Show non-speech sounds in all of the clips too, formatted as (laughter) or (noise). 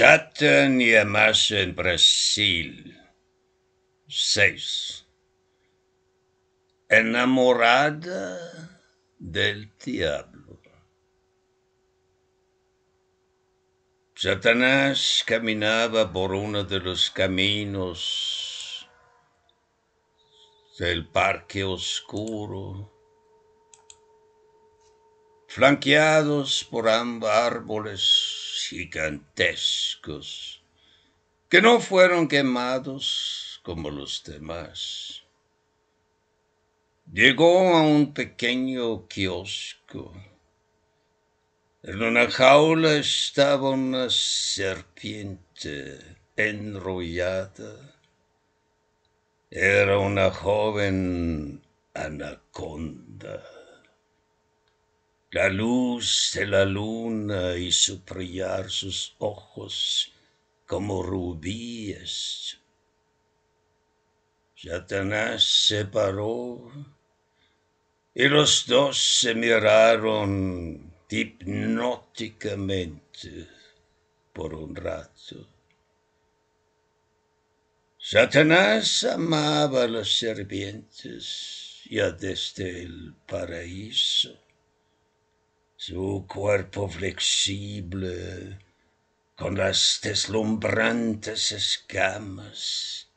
Satan y más en Brasil. 6. Enamorada del diablo. Satanás caminaba por uno de los caminos del parque oscuro, flanqueados por ambos árboles gigantescos que no fueron quemados como los demás. Llegó a un pequeño kiosco. En una jaula estaba una serpiente enrollada. Era una joven anaconda la luz de la luna hizo brillar sus ojos como rubíes. Satanás se paró y los dos se miraron hipnóticamente por un rato. Satanás amaba a las serpientes ya desde el paraíso su cuerpo flexible con las deslumbrantes escamas,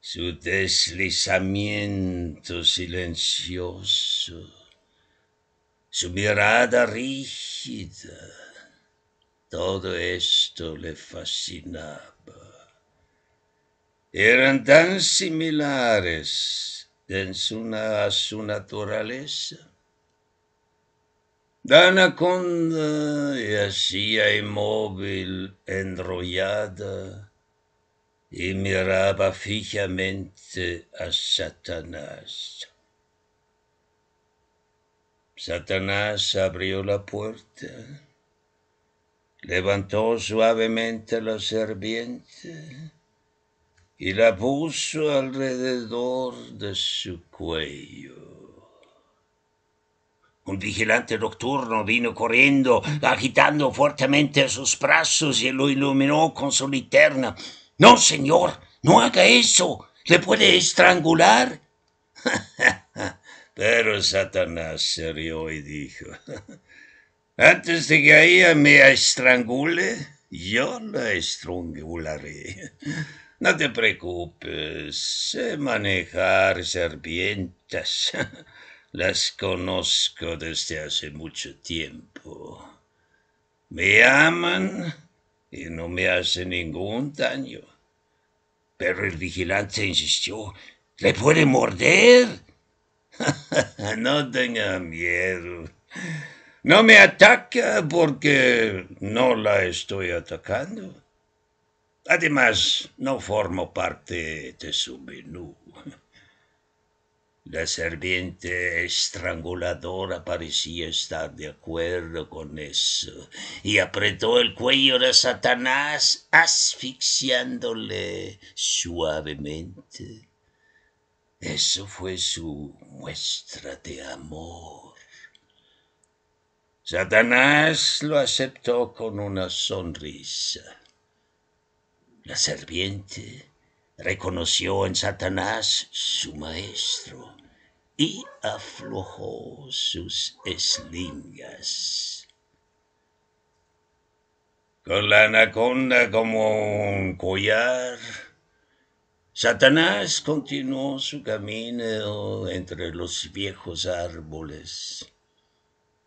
su deslizamiento silencioso, su mirada rígida, todo esto le fascinaba. Eran tan similares en a su naturaleza Danaconda yacía inmóvil, enrollada, y miraba fijamente a Satanás. Satanás abrió la puerta, levantó suavemente la serpiente y la puso alrededor de su cuello. Un vigilante nocturno vino corriendo, agitando fuertemente sus brazos y lo iluminó con su linterna. No, señor, no haga eso. Le puede estrangular. (laughs) Pero Satanás se rió y dijo, (laughs) antes de que ella me estrangule, yo la estrangularé. No te preocupes, sé manejar serpientes. (laughs) Las conozco desde hace mucho tiempo. Me aman y no me hacen ningún daño. Pero el vigilante insistió, ¿le puede morder? (laughs) no tenga miedo. No me ataca porque no la estoy atacando. Además, no formo parte de su menú. La serpiente estranguladora parecía estar de acuerdo con eso y apretó el cuello de Satanás asfixiándole suavemente. Eso fue su muestra de amor. Satanás lo aceptó con una sonrisa. La serpiente reconoció en Satanás su maestro y aflojó sus eslingas. Con la anaconda como un collar, Satanás continuó su camino entre los viejos árboles,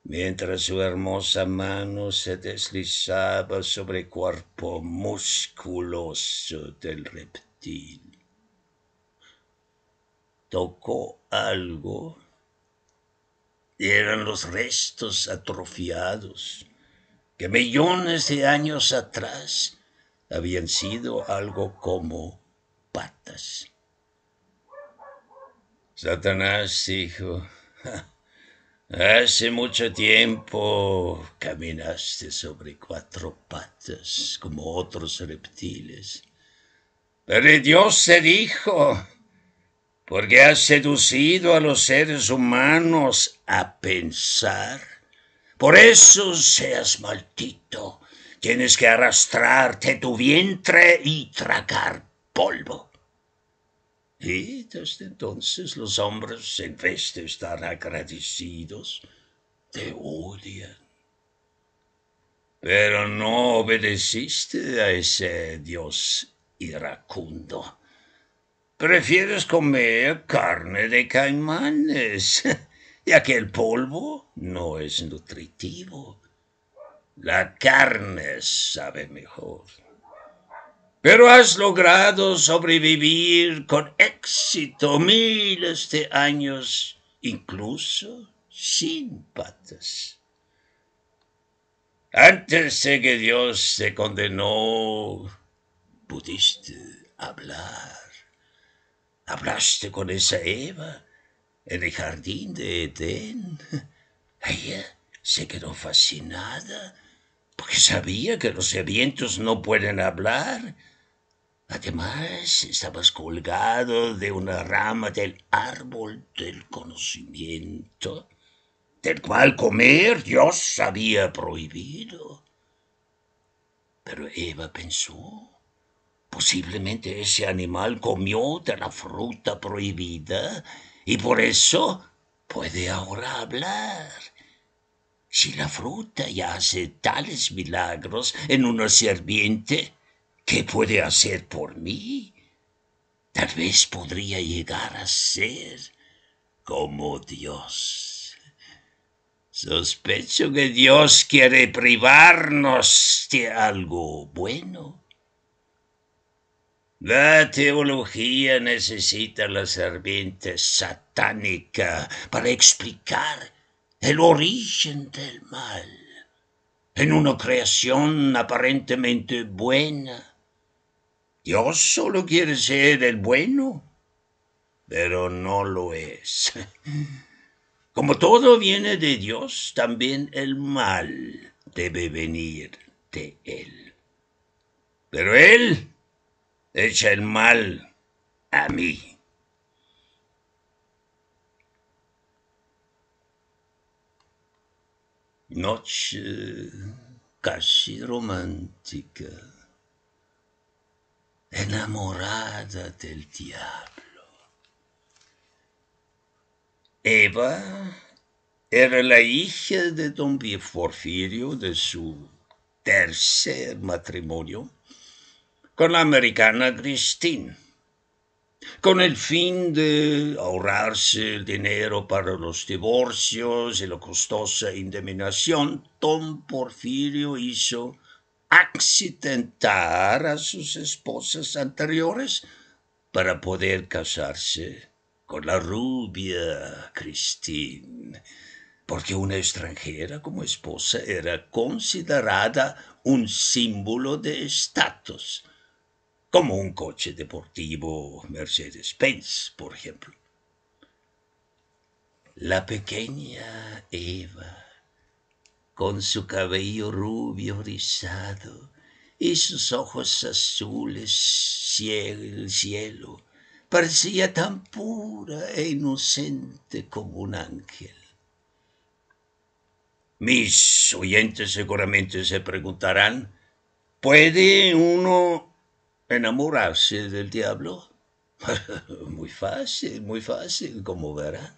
mientras su hermosa mano se deslizaba sobre el cuerpo musculoso del reptil tocó algo. Eran los restos atrofiados que millones de años atrás habían sido algo como patas. Satanás dijo, hace mucho tiempo caminaste sobre cuatro patas como otros reptiles. Pero Dios se dijo, porque has seducido a los seres humanos a pensar. Por eso seas maldito, tienes que arrastrarte tu vientre y tragar polvo. Y desde entonces los hombres, en vez de estar agradecidos, te odian. Pero no obedeciste a ese Dios iracundo. ¿Prefieres comer carne de caimanes? (laughs) ya que el polvo no es nutritivo. La carne sabe mejor. Pero has logrado sobrevivir con éxito miles de años, incluso sin patas. Antes de que Dios te condenó pudiste hablar. Hablaste con esa Eva en el jardín de Edén. Ella se quedó fascinada porque sabía que los eventos no pueden hablar. Además, estabas colgado de una rama del árbol del conocimiento, del cual comer Dios había prohibido. Pero Eva pensó Posiblemente ese animal comió de la fruta prohibida y por eso puede ahora hablar. Si la fruta ya hace tales milagros en una serpiente, ¿qué puede hacer por mí? Tal vez podría llegar a ser como Dios. Sospecho que Dios quiere privarnos de algo bueno la teología necesita la serpiente satánica para explicar el origen del mal en una creación aparentemente buena. Dios solo quiere ser el bueno, pero no lo es. (laughs) Como todo viene de Dios, también el mal debe venir de Él. Pero Él echa el mal a mí. Noche casi romántica, enamorada del diablo. Eva era la hija de don Porfirio de su tercer matrimonio con la americana Christine, con el fin de ahorrarse el dinero para los divorcios y la costosa indemnización, Tom Porfirio hizo accidentar a sus esposas anteriores para poder casarse con la rubia Christine, porque una extranjera como esposa era considerada un símbolo de estatus como un coche deportivo Mercedes-Benz, por ejemplo. La pequeña Eva, con su cabello rubio rizado y sus ojos azules el cielo, parecía tan pura e inocente como un ángel. Mis oyentes seguramente se preguntarán, ¿puede uno enamorarse del diablo? (laughs) muy fácil, muy fácil, como verán.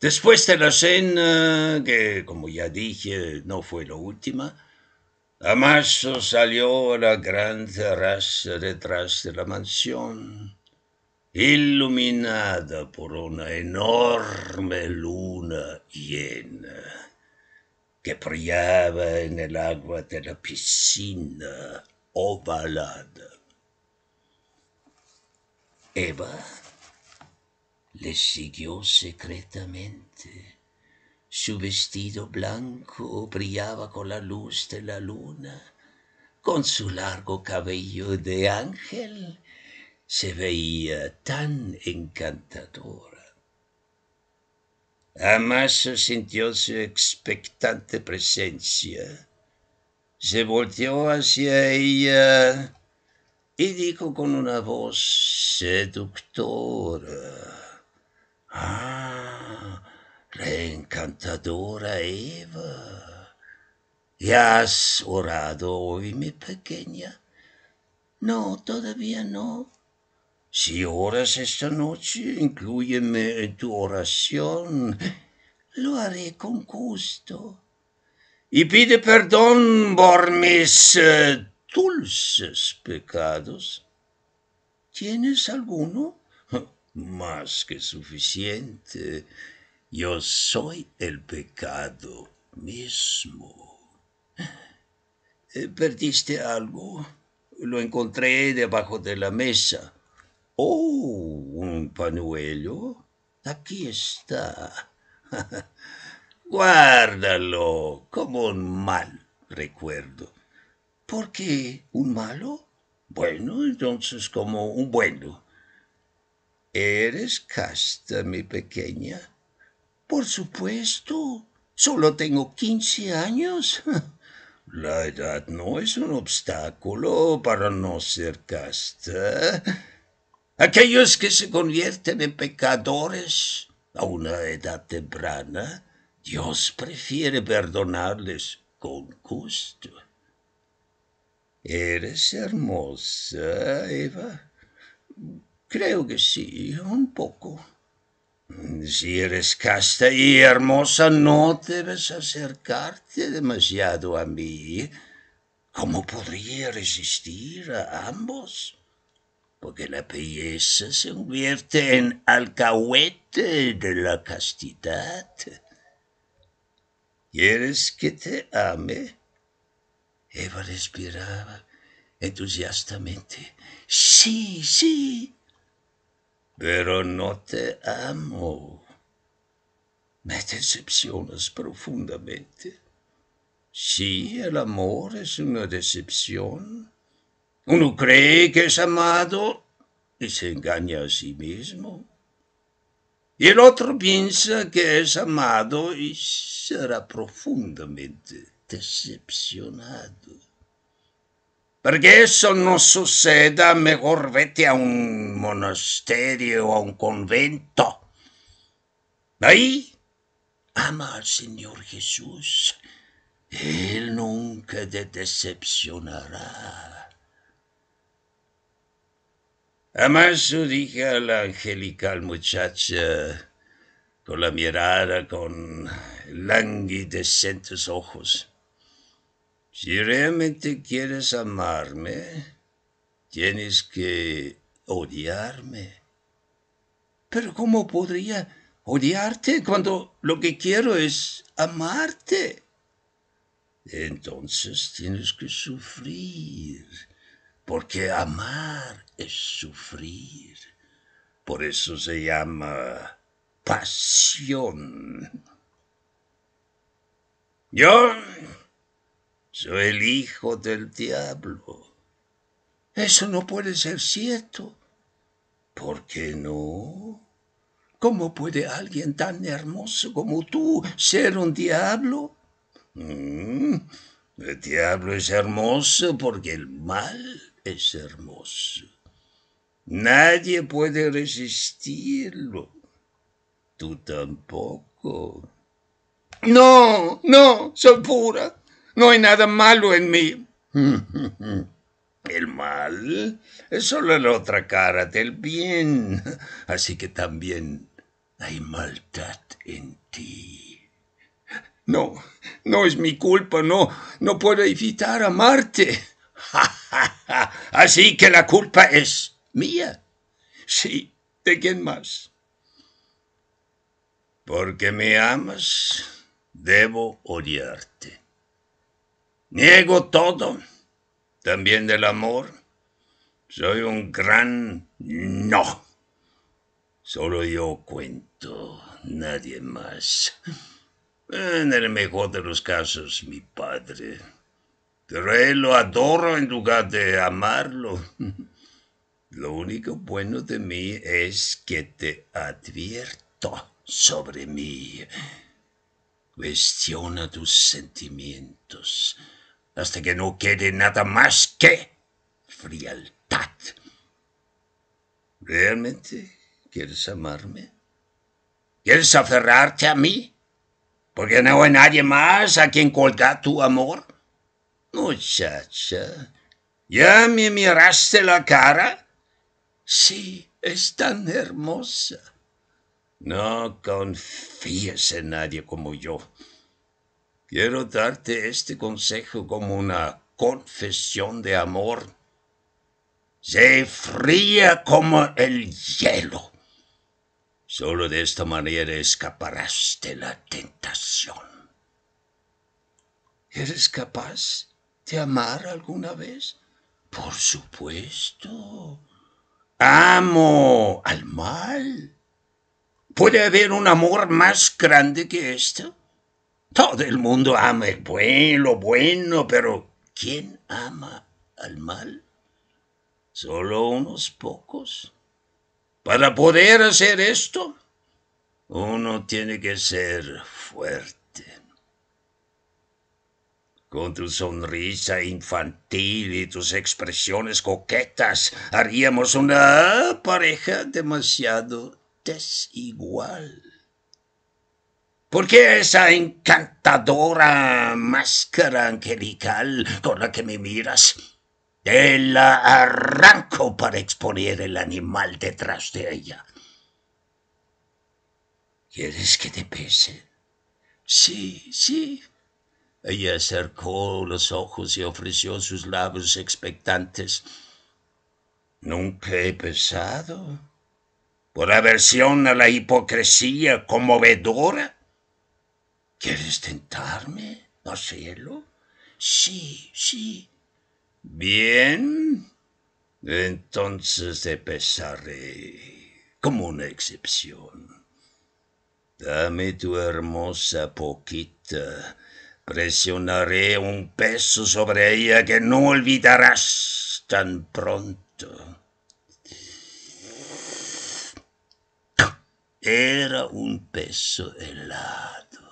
Después de la cena, que como ya dije, no fue la última, Amaso salió a la gran terraza detrás de la mansión, iluminada por una enorme luna llena que brillaba en el agua de la piscina ovalada. Eva le siguió secretamente. Su vestido blanco brillaba con la luz de la luna. Con su largo cabello de ángel se veía tan encantadora. Amaso sintió su expectante presencia se volteó hacia ella y dijo con una voz seductora, Ah, la encantadora Eva, ¿ya has orado hoy, mi pequeña? No, todavía no. Si oras esta noche, me en tu oración. Lo haré con gusto y pide perdón por mis eh, dulces pecados. ¿Tienes alguno? (laughs) Más que suficiente. Yo soy el pecado mismo. Eh, ¿Perdiste algo? Lo encontré debajo de la mesa. Oh, un pañuelo. Aquí está. (laughs) Guárdalo como un mal recuerdo. ¿Por qué un malo? Bueno, entonces como un bueno. ¿Eres casta, mi pequeña? Por supuesto. Solo tengo quince años. (laughs) La edad no es un obstáculo para no ser casta. Aquellos que se convierten en pecadores a una edad temprana Dios prefiere perdonarles con gusto. ¿Eres hermosa, Eva? Creo que sí, un poco. Si eres casta y hermosa, no debes acercarte demasiado a mí. ¿Cómo podría resistir a ambos? Porque la belleza se convierte en alcahuete de la castidad. ¿Quieres que te ame? Eva respiraba entusiastamente. Sí, sí. Pero no te amo. Me decepcionas profundamente. Sí, el amor es una decepción. Uno cree que es amado y se engaña a sí mismo. E o outro pensa que é amado e será profundamente decepcionado. Para que não no suceda, melhor vete a um monasterio ou a um convento. Ahí ama al Senhor Jesús. ele nunca te decepcionará. yo dije a la angelical muchacha con la mirada, con languidecentes ojos. Si realmente quieres amarme, tienes que odiarme. Pero ¿cómo podría odiarte cuando lo que quiero es amarte? Entonces tienes que sufrir porque amar es sufrir. Por eso se llama pasión. Yo soy el hijo del diablo. Eso no puede ser cierto. ¿Por qué no? ¿Cómo puede alguien tan hermoso como tú ser un diablo? Mm, el diablo es hermoso porque el mal es hermoso. Nadie puede resistirlo. Tú tampoco. No, no, soy pura. No hay nada malo en mí. (laughs) El mal es solo la otra cara del bien. (laughs) Así que también hay maldad en ti. No, no es mi culpa, no, no puedo evitar amarte. Así que la culpa es mía. Sí, ¿de quién más? Porque me amas, debo odiarte. Niego todo, también del amor. Soy un gran no. Solo yo cuento, nadie más. En el mejor de los casos, mi padre lo adoro en lugar de amarlo. Lo único bueno de mí es que te advierto sobre mí. Cuestiona tus sentimientos hasta que no quede nada más que frialdad. ¿Realmente quieres amarme? ¿Quieres aferrarte a mí? Porque no hay nadie más a quien colgar tu amor. Muchacha, ¿ya me miraste la cara? Sí, es tan hermosa. No confíes en nadie como yo. Quiero darte este consejo como una confesión de amor. Se fría como el hielo. Solo de esta manera escaparás de la tentación. ¿Eres capaz? amar alguna vez? Por supuesto. Amo al mal. ¿Puede haber un amor más grande que esto Todo el mundo ama el buen, lo bueno, pero ¿quién ama al mal? Solo unos pocos. Para poder hacer esto, uno tiene que ser fuerte. Con tu sonrisa infantil y tus expresiones coquetas haríamos una pareja demasiado desigual. ¿Por qué esa encantadora máscara angelical con la que me miras? Te la arranco para exponer el animal detrás de ella. ¿Quieres que te pese? Sí, sí, ella acercó los ojos y ofreció sus labios expectantes. Nunca he pesado por aversión a la hipocresía conmovedora. ¿Quieres tentarme, cielo Sí, sí. Bien. Entonces te pesaré como una excepción. Dame tu hermosa poquita Presionaré un peso sobre ella que no olvidarás tan pronto. Era un peso helado,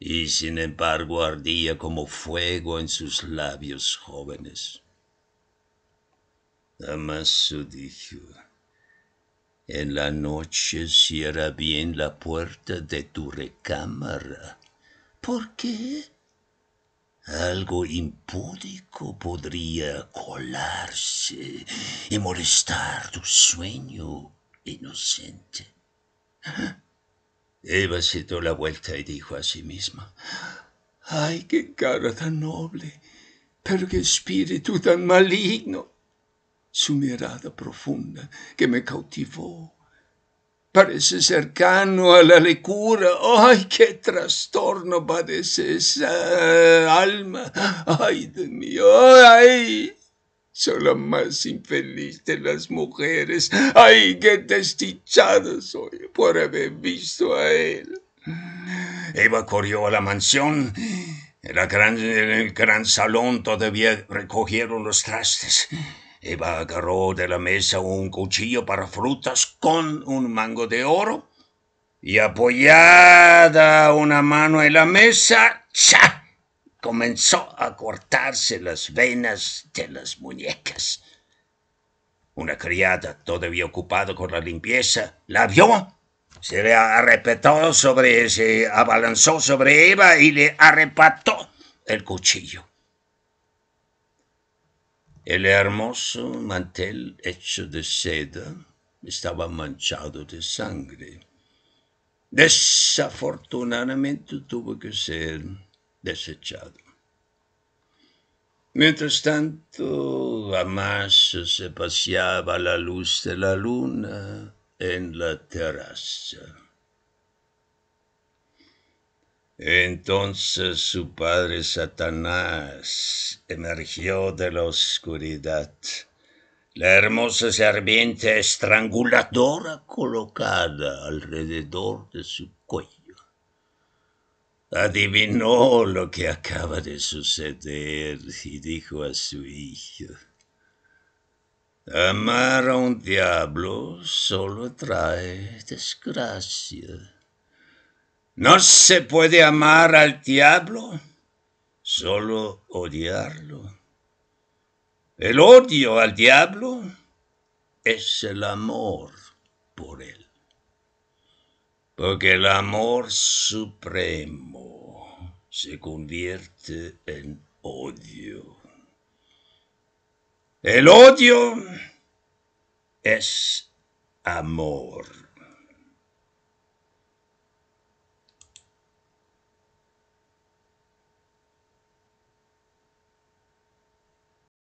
y sin embargo ardía como fuego en sus labios jóvenes. Damaso dijo, en la noche cierra bien la puerta de tu recámara perché algo impúdico podría colarse e molestar tu sueño inocente. Eva se dio la vuelta y dijo a sí misma, ¡ay, qué cara tan noble! Pero qué espíritu tan maligno. Su mirada profunda que me cautivó Parece cercano a la lecura ¡Ay, qué trastorno padece esa alma! ¡Ay de mí! ¡Ay! Soy la más infeliz de las mujeres. ¡Ay, qué desdichada soy por haber visto a él! Eva corrió a la mansión. en el gran salón todavía recogieron los trastes. Eva agarró de la mesa un cuchillo para frutas con un mango de oro y apoyada una mano en la mesa, ¡cha! comenzó a cortarse las venas de las muñecas. Una criada, todavía ocupada con la limpieza, la vio, se le arrepetó sobre, se abalanzó sobre Eva y le arrepató el cuchillo. El hermoso mantel hecho de seda estaba manchado de sangue. Desafortunatamente tuvo che ser desechado. Mentre tanto, Hamas se paseaba la luce della luna en la terraza. Entonces su padre Satanás emergió de la oscuridad. La hermosa serpiente estranguladora colocada alrededor de su cuello. Adivinó lo que acaba de suceder y dijo a su hijo, Amar a un diablo solo trae desgracia. No se puede amar al diablo, solo odiarlo. El odio al diablo es el amor por él. Porque el amor supremo se convierte en odio. El odio es amor.